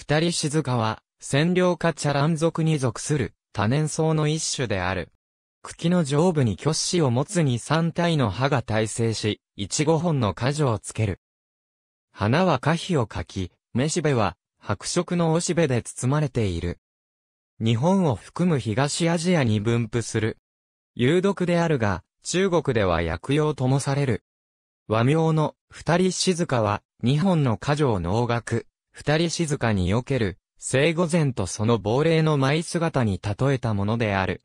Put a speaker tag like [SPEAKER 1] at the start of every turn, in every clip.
[SPEAKER 1] 二人静かは、占領家茶蘭族に属する多年草の一種である。茎の上部に巨子を持つに三体の葉が耐性し、一五本の果樹をつける。花は花皮をかき、めしべは白色のおしべで包まれている。日本を含む東アジアに分布する。有毒であるが、中国では薬用ともされる。和名の二人静かは、日本の果樹を農学、二人静かに避ける、生後前とその亡霊の舞姿に例えたものである。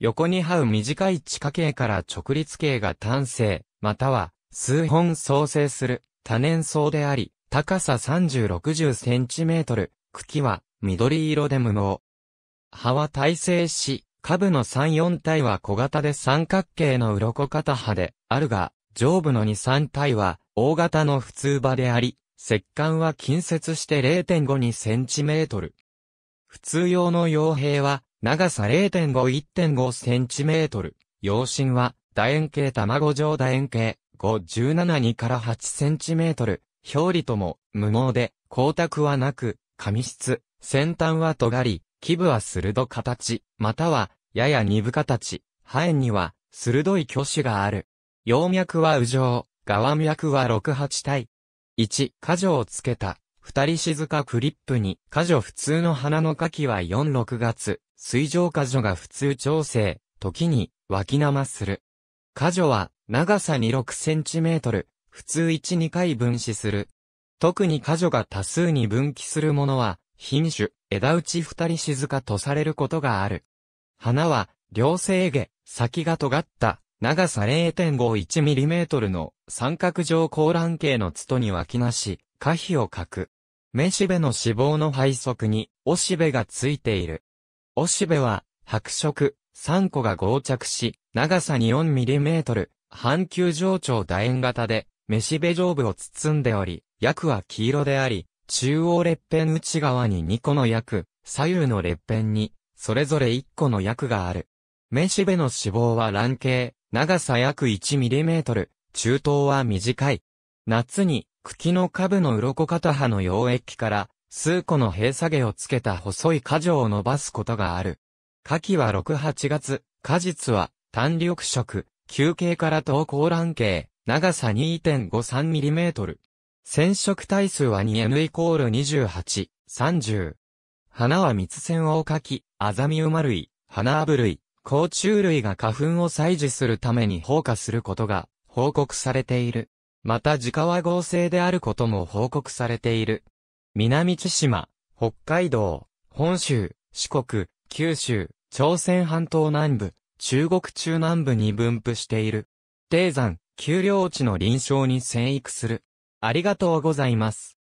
[SPEAKER 1] 横に這う短い地下茎から直立茎が単性、または数本創生する多年草であり、高さ30、60センチメートル、茎は緑色で無毛。葉は耐性し、下部の3、4体は小型で三角形の鱗片葉であるが、上部の2、3体は大型の普通葉であり、石棺は近接して0.5 2センチメートル。普通用の傭兵は、長さ0.5 1.5センチメートル。陽針は、楕円形卵状楕円形、5、17 2から8センチメートル。表裏とも、無毛で、光沢はなく、紙質、先端は尖り、基部は鋭形、または、やや鈍形、肺炎には、鋭い挙手がある。葉脈は右上、側脈は68体、1、果樹をつけた。二人静かクリップに、果樹普通の花の花期は4、6月、水上果樹が普通調整、時に、脇生する。果樹は、長さ2、6センチメートル、普通1、2回分子する。特に果樹が多数に分岐するものは、品種、枝打ち二人静かとされることがある。花は、両生毛、先が尖った、長さ 0.51mm の三角状高卵形の筒に脇なし、可否を書く。めしべの脂肪の配側に、おしべがついている。おしべは、白色、3個が合着し、長さに 4mm、半球上長楕円型で、めしべ上部を包んでおり、役は黄色であり、中央列辺内側に2個の役、左右の列辺に、それぞれ1個の役がある。めしべの脂肪は卵形、長さ約 1mm、中等は短い。夏に、茎の下部の鱗片葉の溶液から、数個の閉下毛をつけた細い果樹を伸ばすことがある。夏季は6、8月、果実は、単緑色、球形から等高卵形、長さ 2.53mm。染色体数は 2N イコール28、30。花は蜜線を書き、アザミウマ類、花アブ類、甲虫類が花粉を採取するために放火することが報告されている。また自家は合成であることも報告されている。南千島、北海道、本州、四国、九州、朝鮮半島南部、中国中南部に分布している。低山、丘陵地の臨床に生育する。ありがとうございます。